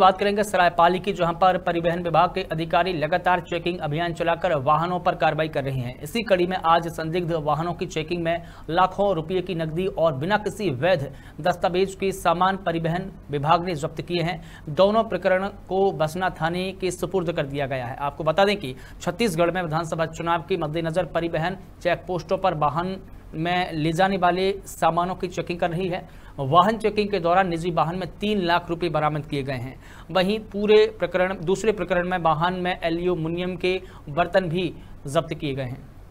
बात करेंगे सरायपाली की जहां पर परिवहन विभाग के अधिकारी लगातार चेकिंग अभियान चलाकर वाहनों पर कार्रवाई कर रहे हैं इसी कड़ी में आज संदिग्ध वाहनों की चेकिंग में लाखों रुपए की नकदी और बिना किसी वैध दस्तावेज के सामान परिवहन विभाग ने जब्त किए हैं दोनों प्रकरण को बसना थाने के सुपुर्द कर दिया गया है आपको बता दें कि छत्तीसगढ़ में विधानसभा चुनाव के मद्देनजर परिवहन चेक पोस्टों पर वाहन में ले जाने वाले सामानों की चेकिंग कर रही है वाहन चेकिंग के दौरान निजी वाहन में तीन लाख रुपए बरामद किए गए हैं वहीं पूरे प्रकरण दूसरे प्रकरण में वाहन में एल्यूमिनियम के बर्तन भी जब्त किए गए हैं